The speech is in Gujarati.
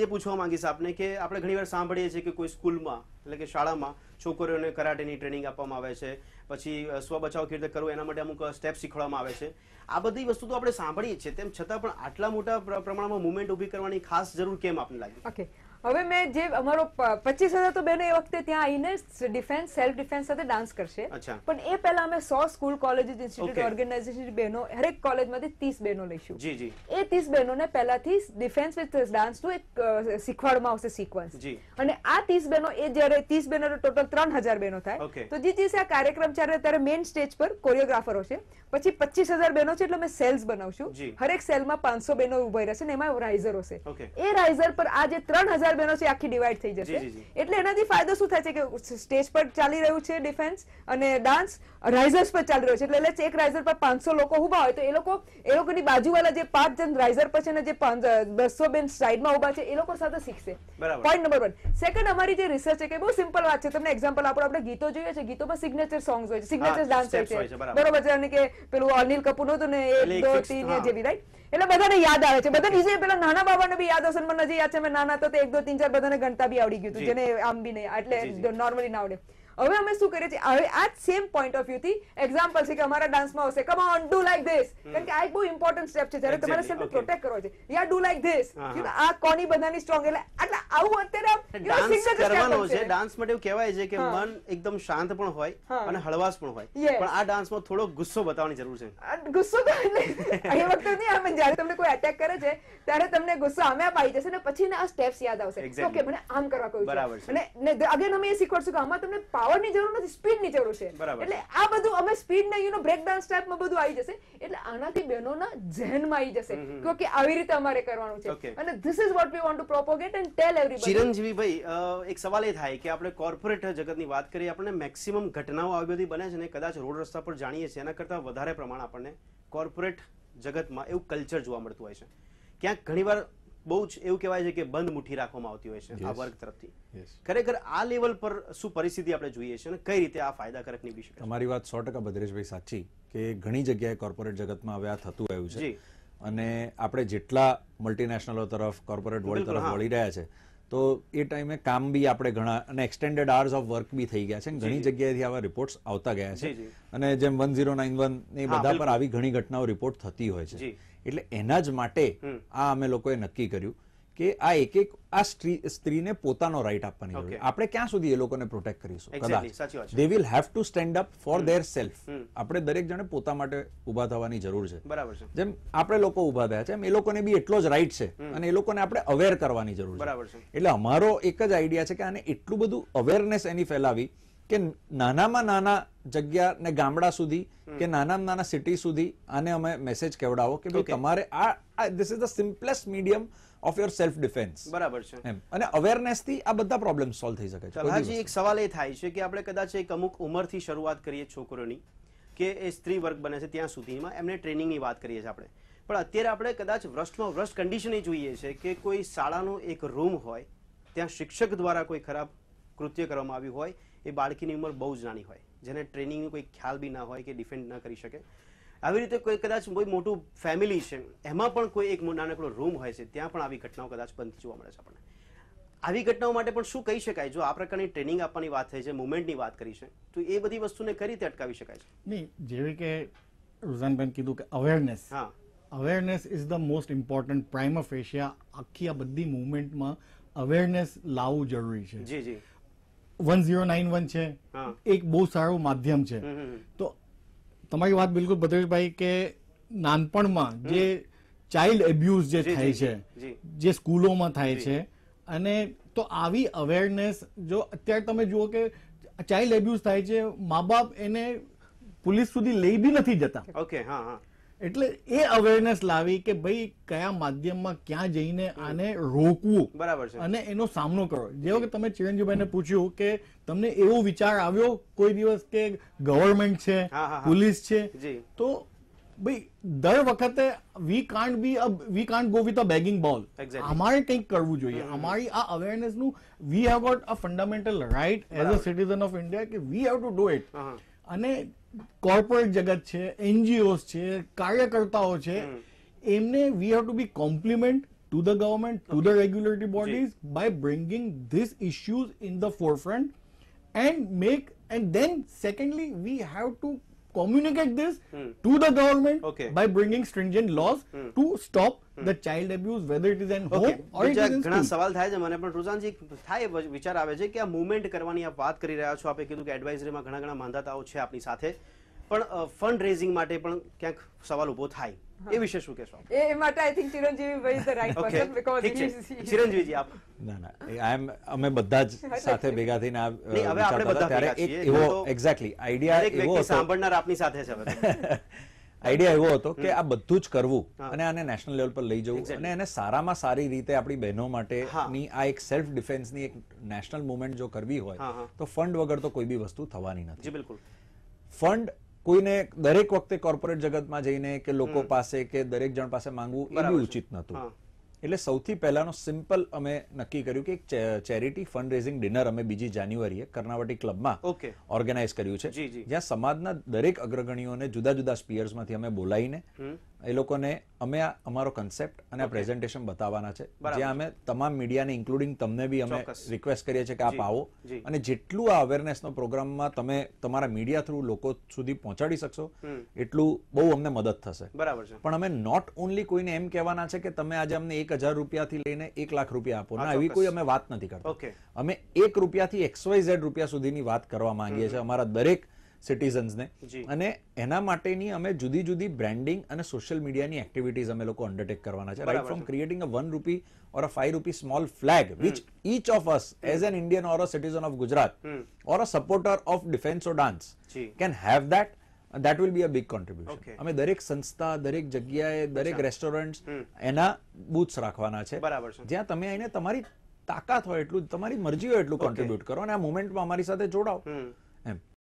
એ પૂછવા માંગીશ આપને કે આપણે ઘણીવાર સાંભળીએ છીએ કે કોઈ સ્કૂલમાં એટલે કે શાળામાં છોકરીઓને કરાટેની ટ્રેનિંગ આપવામાં આવે છે પછી સ્વબચાવ કેવી રીતે કરવું એના માટે અમુક સ્ટેપ શીખવાડવામાં આવે છે આ બધી વસ્તુ તો આપણે સાંભળીએ છીએ તેમ છતાં પણ આટલા મોટા પ્રમાણમાં મુવમેન્ટ ઊભી કરવાની ખાસ જરૂર કેમ આપને લાગે ઓકે હવે મેં જે અમારો પચીસ હજાર તો બેનો એ વખતે ત્યાં આવીને ડિફેન્સ સેલ્ફ ડિફેન્સ સાથે ડાન્સ કરશે પણ એ પહેલા અમે સો સ્કૂલ કોલેજ ઇન્સ્ટિટ્યુટ ઓર્ગેનાઇઝેશન બહેનો હરેક કોલેજમાંથી ત્રીસ બહેનો લઈશું એ ત્રીસ બહેનોને પહેલાથી ડિફેન્સ વિથ ડાન્સનું એક શીખવાડવામાં આવશે સિક્વન્સ અને આ ત્રીસ બહેનો એ જયારે ત્રીસ બહેનો ટોટલ ત્રણ હજાર બહેનો થાય તો જે દિવસે આ કાર્યક્રમ ચાલે ત્યારે મેઇન સ્ટેજ પર કોરિયોગ્રાફરો છે પછી પચીસ હજાર બહેનો છે એટલે અમે સેલ્સ બનાવશું હરેક સેલમાં પાંચસો બહેનો ઉભા રહેશે ને એમાં રાઇઝર હશે એ રાઇઝર પર આ જે ત્રણ હજાર ચાર બહેનો છે આખી ડિવાઈડ થઈ જશે એટલે એનાથી ફાયદો શું થાય છે કે સ્ટેજ પર ચાલી રહ્યું છે ડિફેન્સ અને ડાન્સ રાઇઝર્સ પર ચાલી રહ્યો છે એટલે એક રાઇઝર પર પાંચસો લોકો ઉભા હોય તો એ લોકો એ લોકોની બાજુવાળા જે પાંચ જણ રાઇઝર પર છે ને જે બસો બેન સાઈડમાં ઉભા છે એ લોકો સાથે શીખશે પોઈન્ટ નંબર વન સેકન્ડ અમારી જે રિસર્ચ છે કે બહુ સિમ્પલ વાત છે તમને એક્ઝામ્પલ આપણો આપણે ગીતો જોઈએ છે ગીતોમાં સિગ્નેચર સોંગ્સ હોય છે સિગ્નેચર ડાન્સ હોય છે બરોબર છે અને કે પેલું અનિલ કપૂર નું હતું ને એક દો તીન જેવી રાઈટ એટલે બધાને યાદ આવે છે બધા નીચે પેલા નાના બાબાને બી યાદ હશે મને નથી યાદ છે મેં નાના તો એક દો તીન ચાર બધાને ગણતા બી આવડી ગયું હતું જેને આમ બી નહીં એટલે નોર્મલી ના આવડે હવે અમે શું કરીએ છીએ હવે આ જ સેમ પોઈન્ટ ઓફ વ્યૂથી એક્ઝામ્પલ છે કે અમારા ડાન્સમાં આવશે come on do like this કારણ કે આ એક બહુ ઇમ્પોર્ટન્ટ સ્ટેપ છે જ્યારે તમારે સ્ટેપને પ્રોટેક્ટ કરવો છે યા ડુ લાઈક ધીસ આ કોની બધાની સ્ટ્રોંગ એટલે એટલે આવું અત્યારે ડાન્સ કરવાનો છે ડાન્સ માટે એવું કહેવાય છે કે મન એકદમ શાંત પણ હોય અને હળવાશ પણ હોય પણ આ ડાન્સમાં થોડો ગુસ્સો બતાવવાની જરૂર છે ગુસ્સો તો એ વખતે નહીં આવે જ્યારે તમને કોઈ એટેક કરે છે ત્યારે તમને ગુસ્સો અમે પાઈ જશે ને પછી આ સ્ટેપ્સ યાદ આવશે ઓકે મને આમ કરવા કહ્યું અને અગેન અમે એ શીખવાડશું કે આમાં તમને પાવરની જરૂર નથી સ્પીડની જરૂર છે એટલે આ બધું અમે સ્પીડને યુ નો બ્રેક ડાન્સ ટાઈપમાં બધું આવી જશે એટલે આનાથી બહેનોના જહેનમાં આવી જશે કે આવી રીતે અમારે કરવાનું છે અને this is what we want to propagate and tell everybody Chiranjeevi ભાઈ એક સવાલ એ થાય કે આપણે કોર્પોરેટ જગતની વાત કરીએ આપણે મેક્સિમમ ઘટનાઓ આવી બધી બને છે ને કદાચ રોડ રસ્તા પર જાણીએ છીએ એના કરતા વધારે પ્રમાણ આપણને કોર્પોરેટ જગતમાં એવું કલ્ચર જોવા મળતું હોય છે ક્યાંક ઘણીવાર બહુ જ એવું કહેવાય છે કે બંધ મુઠ્ઠી રાખવામાં આવતી હોય છે આ વર્ગ તરફથી ખરેખર આ લેવલ પર શું પરિસ્થિતિ આપણે જોઈએ છે અને કઈ રીતે આ ફાયદાકારક નીકળી શકે તમારી વાત સો ટકા ભદ્રેશભાઈ સાચી કે ઘણી જગ્યાએ કોર્પોરેટ જગતમાં હવે આ થતું આવ્યું છે અને આપણે જેટલા મલ્ટીનેશનલો તરફ કોર્પોરેટ વર્લ્ડ તરફ વળી રહ્યા છે તો એ ટાઈમે કામ બી આપણે ઘણા અને એક્સટેન્ડેડ આવર્સ ઓફ વર્ક બી થઈ ગયા છે ઘણી જગ્યાએથી આવા રિપોર્ટ્સ આવતા ગયા છે અને જેમ વન ઝીરો નાઇન વન એ બધા પર આવી ઘણી ઘટનાઓ રિપોર્ટ થતી હોય છે એટલે એના જ માટે આ અમે લોકોએ નક્કી કર્યું કે આ એક એક આ સ્ત્રીને પોતાનો રાઈટ આપવાની જરૂર આપણે ક્યાં સુધી એ લોકોને પ્રોટેક્ટ કરીશું કદાચ they will have to stand up for their self આપણે દરેક જણે પોતા માટે ઉભા થવાની જરૂર છે બરાબર છે જેમ આપણે લોકો ઉભા થયા છે એમ એ લોકોને બી એટલો જ રાઈટ છે અને એ લોકોને આપણે અવેર કરવાની જરૂર છે બરાબર છે એટલે અમારો એક જ આઈડિયા છે કે આને એટલું બધું અવેરનેસ એની ફેલાવી કે નાનામાં નાના જગ્યા ને ગામડા સુધી કે નાનામાં નાના સિટી સુધી આને અમે મેસેજ કેવડાવો કે ભાઈ તમારે આ this is the simplest medium of your self defence બરાબર છે એમ અને અવેરનેસ થી આ બધા પ્રોબ્લેમ સોલ્વ થઈ શકે છે હાજી એક સવાલ એ થાય છે કે આપણે કદાચ એક અમુક ઉંમરથી શરૂઆત કરીએ છોકરોની કે એ સ્ત્રી વર્ગ બને છે ત્યાં સુધીમાં એમને ટ્રેનિંગની વાત કરીએ છીએ આપણે પણ અત્યારે આપણે કદાચ વર્સ્ટમાં વર્સ્ટ કન્ડિશન એ જોઈએ છે કે કોઈ શાળાનો એક રૂમ હોય ત્યાં શિક્ષક દ્વારા કોઈ ખરાબ કૃત્ય કરવામાં આવ્યું હોય એ બાળકીની ઉંમર બહુ જ નાની હોય જેને ટ્રેનિંગનો કોઈ ખ્યાલ બી ના હોય કે ડિફેન્ડ ના કરી શકે આવી રીતે કોઈ કદાચ કોઈ મોટું ફેમિલી છે એમાં પણ કોઈ એક નાનકડો રૂમ હોય છે ત્યાં પણ આવી ઘટનાઓ કદાચ બનતી જોવા મળે છે આપણને આવી ઘટનાઓ માટે પણ શું કહી શકાય જો આ પ્રકારની ટ્રેનિંગ આપવાની વાત થઈ છે મુવમેન્ટની વાત કરી છે તો એ બધી વસ્તુને કઈ રીતે અટકાવી શકાય છે નહીં જેવી કે રૂઝાનબેન કીધું કે અવેરનેસ હા awareness is the most important prime of Asia આખી આ બધી મુવમેન્ટમાં અવેરનેસ લાવવું જરૂરી છે જી જી વન ઝીરો નાઇન વન છે એક બહુ સારું માધ્યમ છે તો તમારી વાત બિલકુલ ભદ્રેશભાઈ કે નાનપણમાં જે ચાઇલ્ડ એબ્યુઝ જે થાય છે જે સ્કૂલોમાં થાય છે અને તો આવી અવેરનેસ જો અત્યારે તમે જુઓ કે ચાઇલ્ડ એબ્યુઝ થાય છે મા બાપ એને પોલીસ સુધી લઈ બી નથી જતા ઓકે હા હા એટલે એ અવેરનેસ લાવી કે ભાઈ કયા માધ્યમમાં ક્યાં જઈને આને રોકવું બરાબર છે અને એનો સામનો કરો જેવો કે તમે ચિરંજીભાઈને પૂછ્યું કે તમને એવો વિચાર આવ્યો કોઈ દિવસ કે ગવર્મેન્ટ છે પોલીસ છે તો ભાઈ દર વખતે we can't be we can't go with a begging bowl અમારે કંઈક કરવું જોઈએ અમારી આ અવેરનેસનું we have got a fundamental right as a citizen of India કે we have to do it અને કોર્પોરેટ જગત છે એનજીઓસ છે કાર્યકર્તાઓ છે એમને we have to be complement to the government, to okay. the regulatory bodies G. by bringing these issues in the forefront and make and then secondly we have to communicate this hmm. to the government okay. by bringing stringent laws hmm. to stop the child abuse whether it is an okay. home or it is in ઘણા સવાલ થાય છે મને પણ રોઝાનજી થાય વિચાર આવે છે કે આ મુવમેન્ટ કરવાની આપ વાત કરી રહ્યા છો આપે કીધું કે એડવાઇઝરીમાં ઘણા ઘણા માંધાતાઓ છે આપની સાથે પણ ફંડ રેઝિંગ માટે પણ ક્યાંક સવાલ ઉભો થાય એ વિશે શું કહેશો એ માટે આઈ થિંક ચિરંજીવી ભાઈ ધ રાઈટ પર્સન બીકોઝ ચિરંજીવીજી આપ ના ના આઈ એમ અમે બધા જ સાથે ભેગા થઈને આ હવે આપણે બધા ભેગા છીએ એવો એક્ઝેક્ટલી આઈડિયા એવો હતો સાંભળનાર આપની સાથે છે હવે આઈડિયા એવો હતો કે આ બધું જ કરવું અને આને નેશનલ લેવલ પર લઈ જવું અને એને સારામાં સારી રીતે આપણી બહેનો માટેની આ એક સેલ્ફ ડિફેન્સની એક નેશનલ મુવમેન્ટ જો કરવી હોય તો ફંડ વગર તો કોઈ બી વસ્તુ થવાની નથી બિલકુલ ફંડ કોઈને દરેક વખતે કોર્પોરેટ જગતમાં જઈને કે લોકો પાસે કે દરેક જણ પાસે માંગવું એ બી ઉચિત નહોતું એટલે સૌથી પહેલાનો સિમ્પલ અમે નક્કી કર્યું કે એક ચેરિટી ફંડ રેઝિંગ ડિનર અમે બીજી જાન્યુઆરીએ કર્ણાવટી ક્લબમાં ઓર્ગેનાઇઝ કર્યું છે જ્યાં સમાજના દરેક અગ્રગણીઓને જુદા જુદા સ્પીયર્સમાંથી અમે બોલાવીને એ લોકોને અમે આ અમારો કન્સેપ્ટ અને આ પ્રેઝન્ટેશન બતાવવાના છે જ્યાં અમે તમામ મીડિયાને ઇન્ક્લુડિંગ તમને બી અમે રિક્વેસ્ટ કરીએ છીએ કે આપ આવો અને જેટલું આ અવેરનેસનો પ્રોગ્રામમાં તમે તમારા મીડિયા થ્રુ લોકો સુધી પહોંચાડી શકશો એટલું બહુ અમને મદદ થશે બરાબર છે પણ અમે નોટ ઓનલી કોઈને એમ કહેવાના છે કે તમે આજે અમને એક હજાર રૂપિયાથી લઈને એક લાખ રૂપિયા આપો ના એવી કોઈ અમે વાત નથી કરતા અમે એક રૂપિયાથી એક્સવાય ઝેડ રૂપિયા સુધીની વાત કરવા માંગીએ છીએ અમારા દરેક સિટીઝન્સને અને એના માટેની અમે જુદી જુદી બ્રાન્ડિંગ અને સોશિયલ મીડિયાની એક્ટિવિટીઝ અમે લોકો અન્ડરટેક કરવાના છે right from creating a one rupee or a five rupee small flag which each of us as an Indian or a citizen of Gujarat or a supporter of defence ઓ dance can have that that will be a big contribution અમે દરેક સંસ્થા દરેક જગ્યાએ દરેક રેસ્ટોરન્ટ એના બૂથ્સ રાખવાના છે જ્યાં તમે આવીને તમારી તાકાત હોય એટલું તમારી મરજી હોય એટલું કોન્ટ્રીબ્યુટ કરો અને આ મુમેન્ટમાં અમારી સાથે જોડાઓ